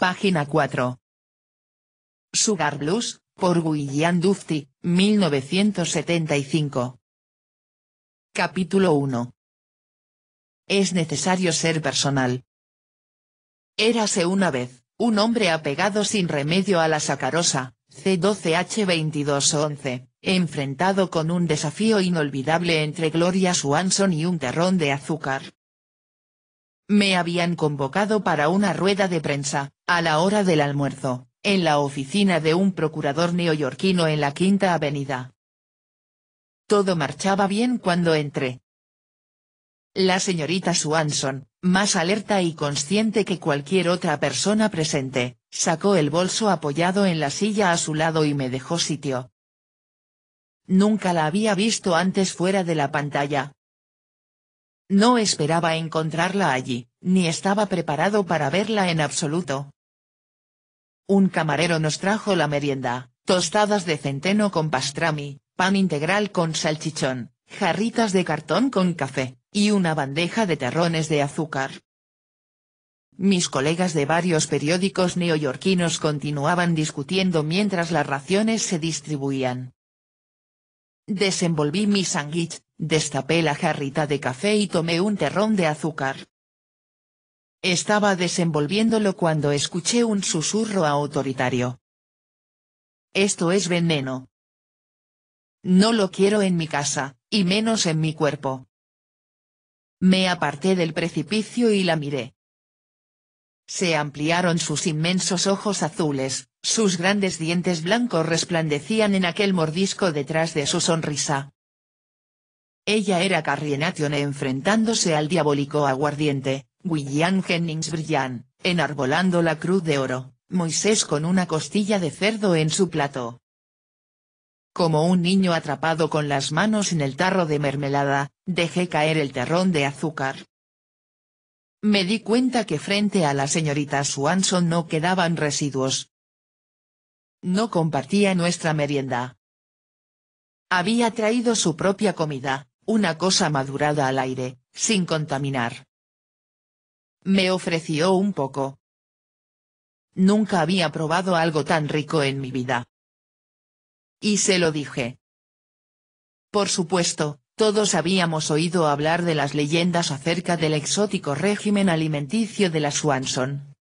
Página 4. Sugar Blues, por William Dufty, 1975. Capítulo 1. Es necesario ser personal. Érase una vez, un hombre apegado sin remedio a la sacarosa, C12H2211, enfrentado con un desafío inolvidable entre Gloria Swanson y un terrón de azúcar. Me habían convocado para una rueda de prensa, a la hora del almuerzo, en la oficina de un procurador neoyorquino en la Quinta Avenida. Todo marchaba bien cuando entré. La señorita Swanson, más alerta y consciente que cualquier otra persona presente, sacó el bolso apoyado en la silla a su lado y me dejó sitio. Nunca la había visto antes fuera de la pantalla, no esperaba encontrarla allí, ni estaba preparado para verla en absoluto. Un camarero nos trajo la merienda, tostadas de centeno con pastrami, pan integral con salchichón, jarritas de cartón con café, y una bandeja de terrones de azúcar. Mis colegas de varios periódicos neoyorquinos continuaban discutiendo mientras las raciones se distribuían. Desenvolví mi sándwich, Destapé la jarrita de café y tomé un terrón de azúcar. Estaba desenvolviéndolo cuando escuché un susurro autoritario. Esto es veneno. No lo quiero en mi casa, y menos en mi cuerpo. Me aparté del precipicio y la miré. Se ampliaron sus inmensos ojos azules, sus grandes dientes blancos resplandecían en aquel mordisco detrás de su sonrisa. Ella era Carrienation enfrentándose al diabólico aguardiente, William Jennings Bryan, enarbolando la cruz de oro, Moisés con una costilla de cerdo en su plato. Como un niño atrapado con las manos en el tarro de mermelada, dejé caer el terrón de azúcar. Me di cuenta que frente a la señorita Swanson no quedaban residuos. No compartía nuestra merienda. Había traído su propia comida, una cosa madurada al aire, sin contaminar. Me ofreció un poco. Nunca había probado algo tan rico en mi vida. Y se lo dije. Por supuesto, todos habíamos oído hablar de las leyendas acerca del exótico régimen alimenticio de la Swanson.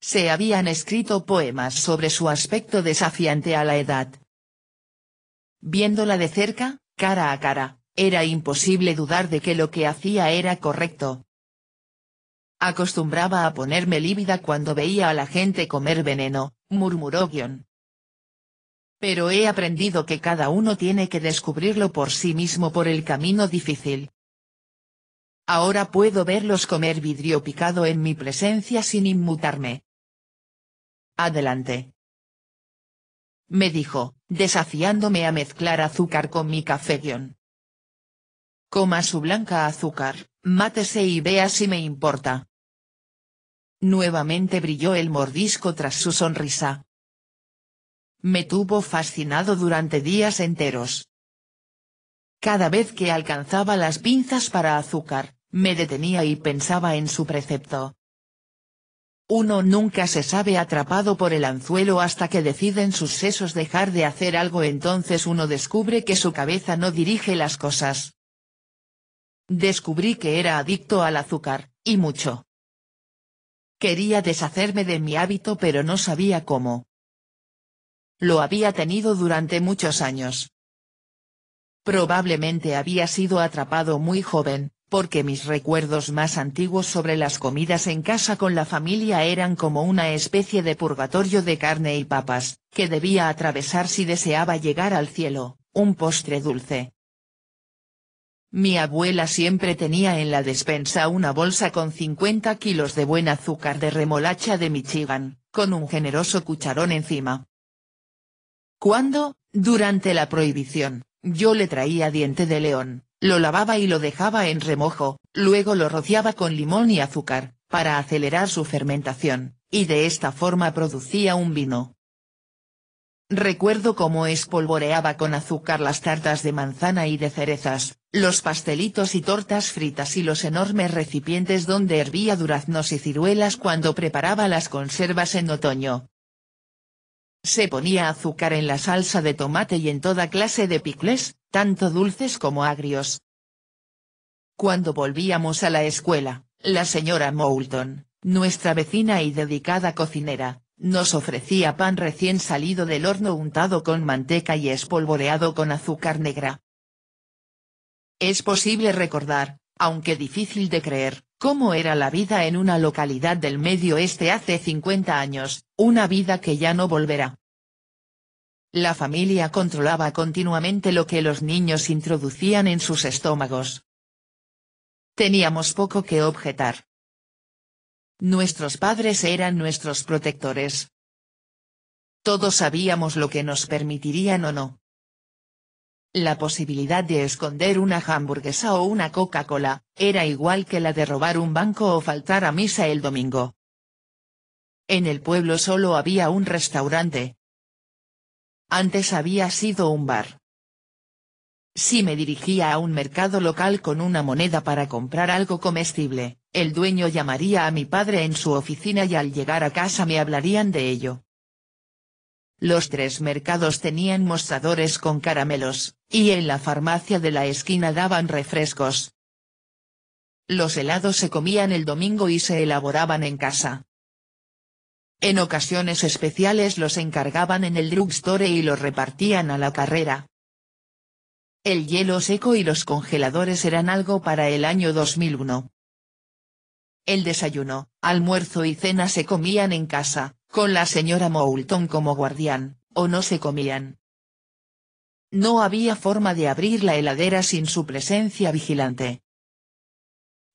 Se habían escrito poemas sobre su aspecto desafiante a la edad. Viéndola de cerca, cara a cara, era imposible dudar de que lo que hacía era correcto. Acostumbraba a ponerme lívida cuando veía a la gente comer veneno, murmuró Guion. Pero he aprendido que cada uno tiene que descubrirlo por sí mismo por el camino difícil. Ahora puedo verlos comer vidrio picado en mi presencia sin inmutarme. Adelante. Me dijo, desafiándome a mezclar azúcar con mi café guión. Coma su blanca azúcar, mátese y vea si me importa. Nuevamente brilló el mordisco tras su sonrisa. Me tuvo fascinado durante días enteros. Cada vez que alcanzaba las pinzas para azúcar, me detenía y pensaba en su precepto. Uno nunca se sabe atrapado por el anzuelo hasta que deciden sus sesos dejar de hacer algo entonces uno descubre que su cabeza no dirige las cosas. Descubrí que era adicto al azúcar, y mucho. Quería deshacerme de mi hábito pero no sabía cómo. Lo había tenido durante muchos años. Probablemente había sido atrapado muy joven, porque mis recuerdos más antiguos sobre las comidas en casa con la familia eran como una especie de purgatorio de carne y papas, que debía atravesar si deseaba llegar al cielo, un postre dulce. Mi abuela siempre tenía en la despensa una bolsa con 50 kilos de buen azúcar de remolacha de Michigan, con un generoso cucharón encima. Cuando, durante la prohibición, yo le traía diente de león, lo lavaba y lo dejaba en remojo, luego lo rociaba con limón y azúcar, para acelerar su fermentación, y de esta forma producía un vino. Recuerdo cómo espolvoreaba con azúcar las tartas de manzana y de cerezas, los pastelitos y tortas fritas y los enormes recipientes donde hervía duraznos y ciruelas cuando preparaba las conservas en otoño. Se ponía azúcar en la salsa de tomate y en toda clase de picles, tanto dulces como agrios. Cuando volvíamos a la escuela, la señora Moulton, nuestra vecina y dedicada cocinera, nos ofrecía pan recién salido del horno untado con manteca y espolvoreado con azúcar negra. Es posible recordar, aunque difícil de creer, cómo era la vida en una localidad del medio este hace 50 años, una vida que ya no volverá. La familia controlaba continuamente lo que los niños introducían en sus estómagos. Teníamos poco que objetar. Nuestros padres eran nuestros protectores. Todos sabíamos lo que nos permitirían o no. La posibilidad de esconder una hamburguesa o una Coca-Cola, era igual que la de robar un banco o faltar a misa el domingo. En el pueblo solo había un restaurante, antes había sido un bar. Si me dirigía a un mercado local con una moneda para comprar algo comestible, el dueño llamaría a mi padre en su oficina y al llegar a casa me hablarían de ello. Los tres mercados tenían mostradores con caramelos, y en la farmacia de la esquina daban refrescos. Los helados se comían el domingo y se elaboraban en casa. En ocasiones especiales los encargaban en el drugstore y los repartían a la carrera. El hielo seco y los congeladores eran algo para el año 2001. El desayuno, almuerzo y cena se comían en casa, con la señora Moulton como guardián, o no se comían. No había forma de abrir la heladera sin su presencia vigilante.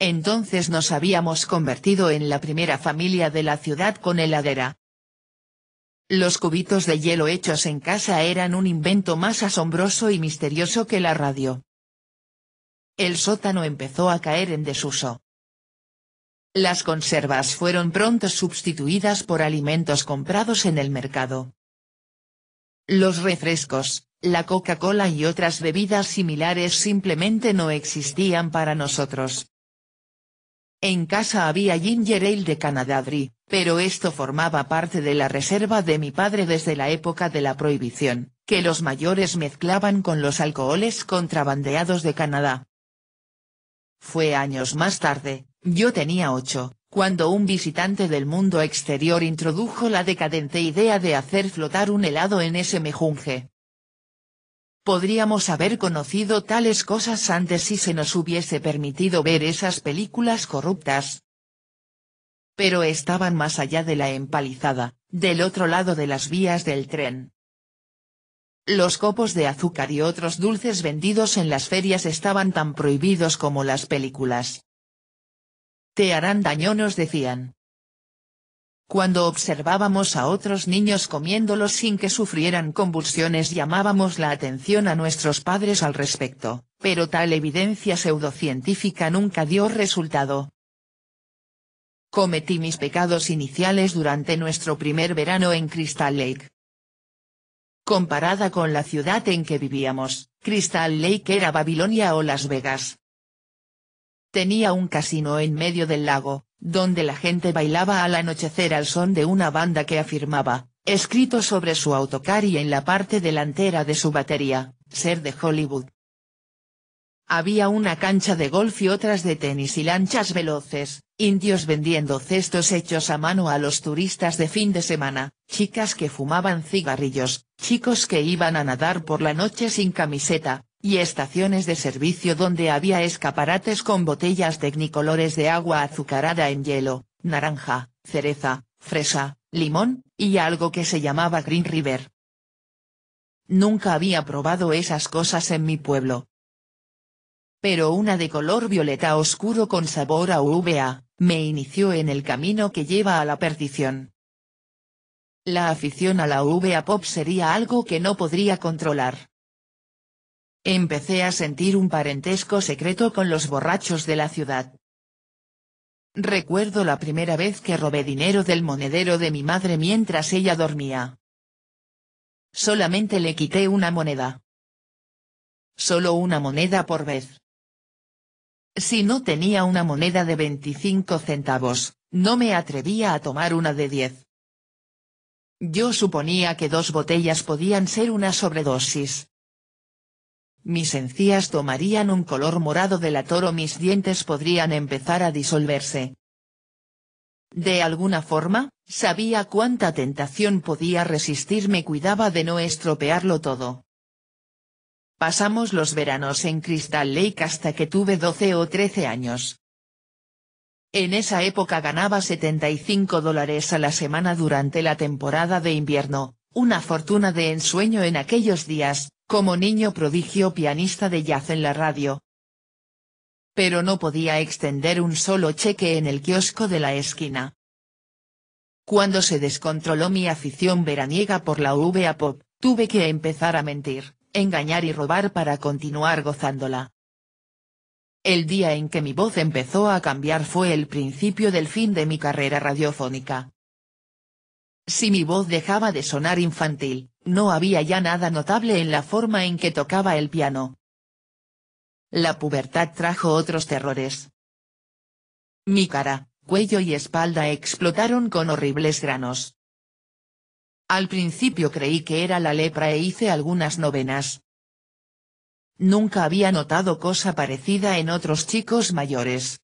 Entonces nos habíamos convertido en la primera familia de la ciudad con heladera. Los cubitos de hielo hechos en casa eran un invento más asombroso y misterioso que la radio. El sótano empezó a caer en desuso. Las conservas fueron pronto sustituidas por alimentos comprados en el mercado. Los refrescos, la Coca-Cola y otras bebidas similares simplemente no existían para nosotros. En casa había ginger ale de Canadá Dry, pero esto formaba parte de la reserva de mi padre desde la época de la prohibición, que los mayores mezclaban con los alcoholes contrabandeados de Canadá. Fue años más tarde, yo tenía ocho, cuando un visitante del mundo exterior introdujo la decadente idea de hacer flotar un helado en ese mejunje. Podríamos haber conocido tales cosas antes si se nos hubiese permitido ver esas películas corruptas. Pero estaban más allá de la empalizada, del otro lado de las vías del tren. Los copos de azúcar y otros dulces vendidos en las ferias estaban tan prohibidos como las películas. Te harán daño nos decían. Cuando observábamos a otros niños comiéndolos sin que sufrieran convulsiones llamábamos la atención a nuestros padres al respecto, pero tal evidencia pseudocientífica nunca dio resultado. Cometí mis pecados iniciales durante nuestro primer verano en Crystal Lake. Comparada con la ciudad en que vivíamos, Crystal Lake era Babilonia o Las Vegas. Tenía un casino en medio del lago, donde la gente bailaba al anochecer al son de una banda que afirmaba, escrito sobre su autocar y en la parte delantera de su batería, ser de Hollywood. Había una cancha de golf y otras de tenis y lanchas veloces, indios vendiendo cestos hechos a mano a los turistas de fin de semana, chicas que fumaban cigarrillos, chicos que iban a nadar por la noche sin camiseta, y estaciones de servicio donde había escaparates con botellas tecnicolores de agua azucarada en hielo, naranja, cereza, fresa, limón, y algo que se llamaba Green River. Nunca había probado esas cosas en mi pueblo. Pero una de color violeta oscuro con sabor a UVA, me inició en el camino que lleva a la perdición. La afición a la UVA pop sería algo que no podría controlar Empecé a sentir un parentesco secreto con los borrachos de la ciudad. Recuerdo la primera vez que robé dinero del monedero de mi madre mientras ella dormía. Solamente le quité una moneda. Solo una moneda por vez. Si no tenía una moneda de 25 centavos, no me atrevía a tomar una de 10. Yo suponía que dos botellas podían ser una sobredosis, mis encías tomarían un color morado de la toro mis dientes podrían empezar a disolverse. De alguna forma, sabía cuánta tentación podía resistir me cuidaba de no estropearlo todo. Pasamos los veranos en Crystal Lake hasta que tuve 12 o 13 años. En esa época ganaba 75 dólares a la semana durante la temporada de invierno, una fortuna de ensueño en aquellos días, como niño prodigio pianista de jazz en la radio. Pero no podía extender un solo cheque en el kiosco de la esquina. Cuando se descontroló mi afición veraniega por la UVA Pop, tuve que empezar a mentir, engañar y robar para continuar gozándola. El día en que mi voz empezó a cambiar fue el principio del fin de mi carrera radiofónica. Si mi voz dejaba de sonar infantil, no había ya nada notable en la forma en que tocaba el piano. La pubertad trajo otros terrores. Mi cara, cuello y espalda explotaron con horribles granos. Al principio creí que era la lepra e hice algunas novenas. Nunca había notado cosa parecida en otros chicos mayores.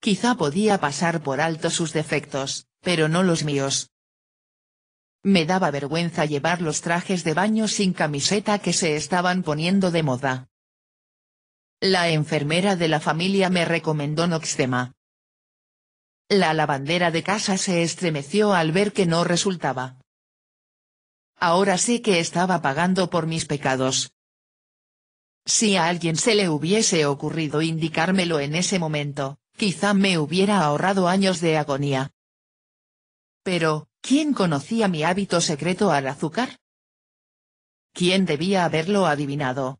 Quizá podía pasar por alto sus defectos, pero no los míos. Me daba vergüenza llevar los trajes de baño sin camiseta que se estaban poniendo de moda. La enfermera de la familia me recomendó Noxtema. La lavandera de casa se estremeció al ver que no resultaba. Ahora sí que estaba pagando por mis pecados. Si a alguien se le hubiese ocurrido indicármelo en ese momento, quizá me hubiera ahorrado años de agonía. Pero, ¿Quién conocía mi hábito secreto al azúcar? ¿Quién debía haberlo adivinado?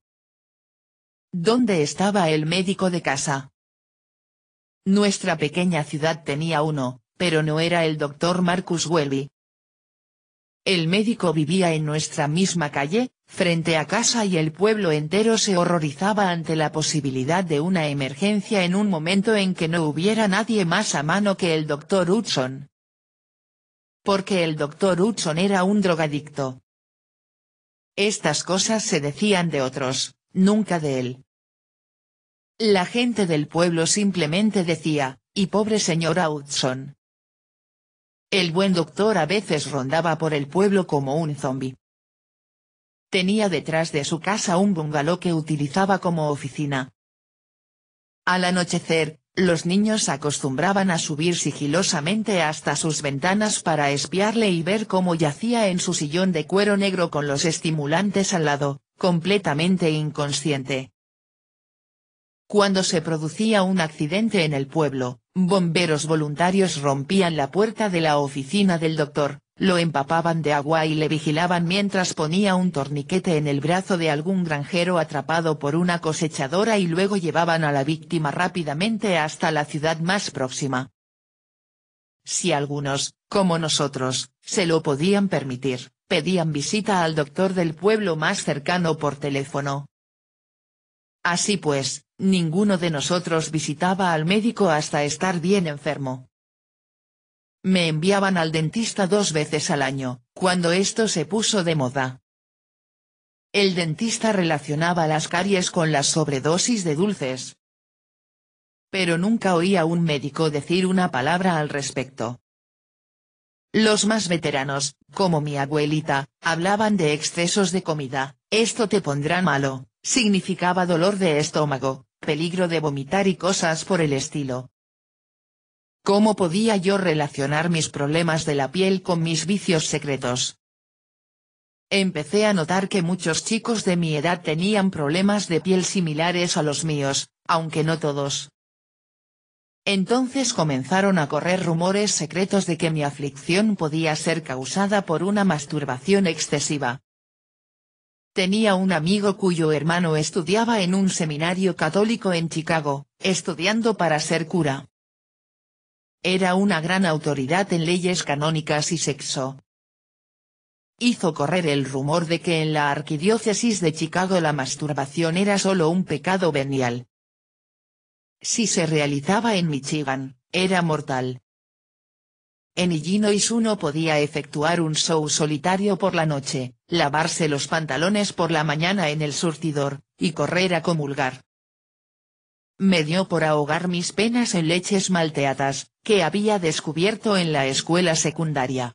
¿Dónde estaba el médico de casa? Nuestra pequeña ciudad tenía uno, pero no era el doctor Marcus Welby. El médico vivía en nuestra misma calle, frente a casa y el pueblo entero se horrorizaba ante la posibilidad de una emergencia en un momento en que no hubiera nadie más a mano que el doctor Hudson porque el doctor Hudson era un drogadicto. Estas cosas se decían de otros, nunca de él. La gente del pueblo simplemente decía, y pobre señora Hudson. El buen doctor a veces rondaba por el pueblo como un zombi. Tenía detrás de su casa un bungalow que utilizaba como oficina. Al anochecer, los niños acostumbraban a subir sigilosamente hasta sus ventanas para espiarle y ver cómo yacía en su sillón de cuero negro con los estimulantes al lado, completamente inconsciente. Cuando se producía un accidente en el pueblo, bomberos voluntarios rompían la puerta de la oficina del doctor, lo empapaban de agua y le vigilaban mientras ponía un torniquete en el brazo de algún granjero atrapado por una cosechadora y luego llevaban a la víctima rápidamente hasta la ciudad más próxima. Si algunos, como nosotros, se lo podían permitir, pedían visita al doctor del pueblo más cercano por teléfono. Así pues, ninguno de nosotros visitaba al médico hasta estar bien enfermo. Me enviaban al dentista dos veces al año, cuando esto se puso de moda. El dentista relacionaba las caries con la sobredosis de dulces. Pero nunca oía a un médico decir una palabra al respecto. Los más veteranos, como mi abuelita, hablaban de excesos de comida, esto te pondrá malo, significaba dolor de estómago, peligro de vomitar y cosas por el estilo, ¿Cómo podía yo relacionar mis problemas de la piel con mis vicios secretos? Empecé a notar que muchos chicos de mi edad tenían problemas de piel similares a los míos, aunque no todos. Entonces comenzaron a correr rumores secretos de que mi aflicción podía ser causada por una masturbación excesiva. Tenía un amigo cuyo hermano estudiaba en un seminario católico en Chicago, estudiando para ser cura. Era una gran autoridad en leyes canónicas y sexo. Hizo correr el rumor de que en la arquidiócesis de Chicago la masturbación era solo un pecado venial. Si se realizaba en Michigan, era mortal. En Illinois uno podía efectuar un show solitario por la noche, lavarse los pantalones por la mañana en el surtidor, y correr a comulgar. Me dio por ahogar mis penas en leches malteadas, que había descubierto en la escuela secundaria.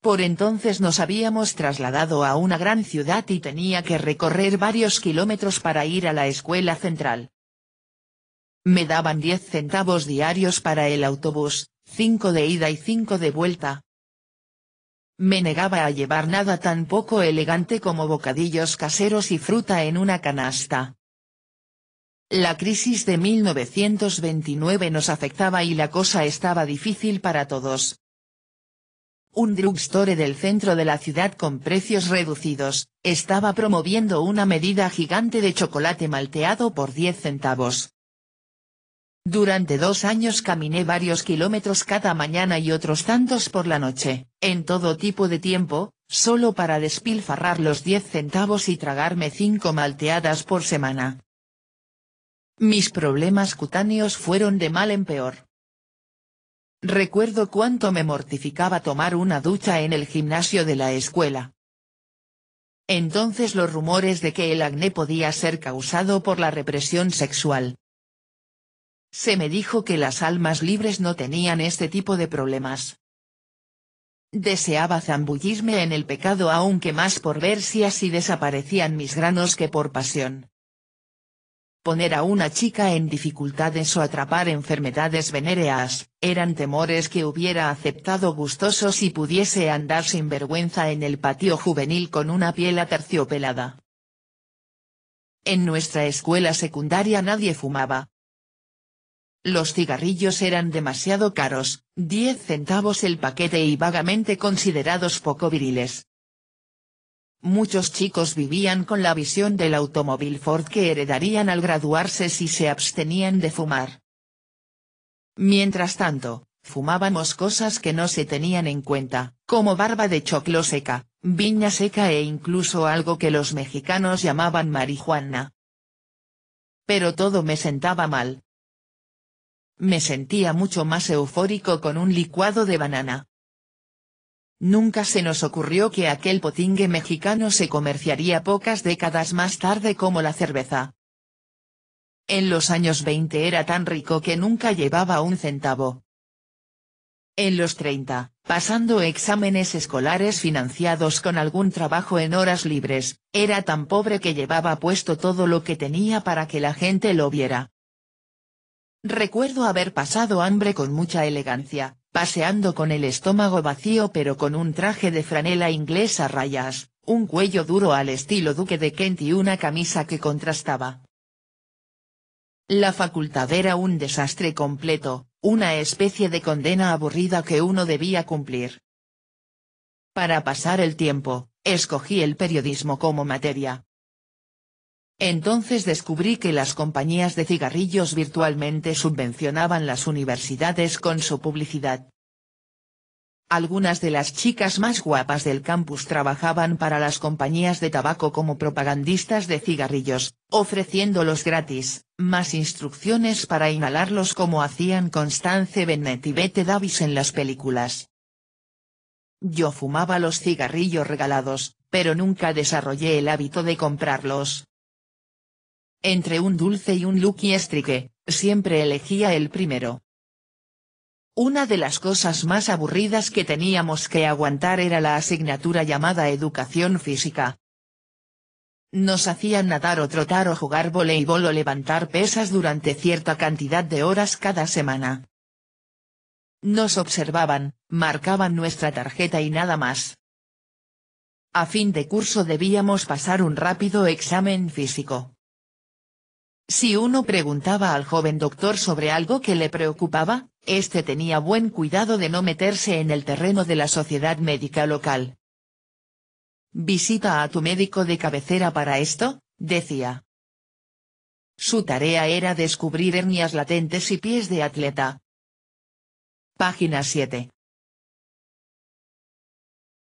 Por entonces nos habíamos trasladado a una gran ciudad y tenía que recorrer varios kilómetros para ir a la escuela central. Me daban 10 centavos diarios para el autobús, 5 de ida y 5 de vuelta. Me negaba a llevar nada tan poco elegante como bocadillos caseros y fruta en una canasta. La crisis de 1929 nos afectaba y la cosa estaba difícil para todos. Un drugstore del centro de la ciudad con precios reducidos, estaba promoviendo una medida gigante de chocolate malteado por 10 centavos. Durante dos años caminé varios kilómetros cada mañana y otros tantos por la noche, en todo tipo de tiempo, solo para despilfarrar los 10 centavos y tragarme 5 malteadas por semana. Mis problemas cutáneos fueron de mal en peor. Recuerdo cuánto me mortificaba tomar una ducha en el gimnasio de la escuela. Entonces los rumores de que el acné podía ser causado por la represión sexual. Se me dijo que las almas libres no tenían este tipo de problemas. Deseaba zambullirme en el pecado aunque más por ver si así desaparecían mis granos que por pasión poner a una chica en dificultades o atrapar enfermedades venéreas, eran temores que hubiera aceptado gustoso si pudiese andar sin vergüenza en el patio juvenil con una piel aterciopelada. En nuestra escuela secundaria nadie fumaba. Los cigarrillos eran demasiado caros, 10 centavos el paquete y vagamente considerados poco viriles. Muchos chicos vivían con la visión del automóvil Ford que heredarían al graduarse si se abstenían de fumar. Mientras tanto, fumábamos cosas que no se tenían en cuenta, como barba de choclo seca, viña seca e incluso algo que los mexicanos llamaban marihuana. Pero todo me sentaba mal. Me sentía mucho más eufórico con un licuado de banana, Nunca se nos ocurrió que aquel potingue mexicano se comerciaría pocas décadas más tarde como la cerveza. En los años 20 era tan rico que nunca llevaba un centavo. En los 30, pasando exámenes escolares financiados con algún trabajo en horas libres, era tan pobre que llevaba puesto todo lo que tenía para que la gente lo viera. Recuerdo haber pasado hambre con mucha elegancia, paseando con el estómago vacío pero con un traje de franela inglesa rayas, un cuello duro al estilo duque de Kent y una camisa que contrastaba. La facultad era un desastre completo, una especie de condena aburrida que uno debía cumplir. Para pasar el tiempo, escogí el periodismo como materia, entonces descubrí que las compañías de cigarrillos virtualmente subvencionaban las universidades con su publicidad. Algunas de las chicas más guapas del campus trabajaban para las compañías de tabaco como propagandistas de cigarrillos, ofreciéndolos gratis, más instrucciones para inhalarlos como hacían Constance Bennett y Bette Davis en las películas. Yo fumaba los cigarrillos regalados, pero nunca desarrollé el hábito de comprarlos, entre un dulce y un Lucky Strike, siempre elegía el primero. Una de las cosas más aburridas que teníamos que aguantar era la asignatura llamada Educación Física. Nos hacían nadar o trotar o jugar voleibol o levantar pesas durante cierta cantidad de horas cada semana. Nos observaban, marcaban nuestra tarjeta y nada más. A fin de curso debíamos pasar un rápido examen físico. Si uno preguntaba al joven doctor sobre algo que le preocupaba, este tenía buen cuidado de no meterse en el terreno de la sociedad médica local. Visita a tu médico de cabecera para esto, decía. Su tarea era descubrir hernias latentes y pies de atleta. Página 7.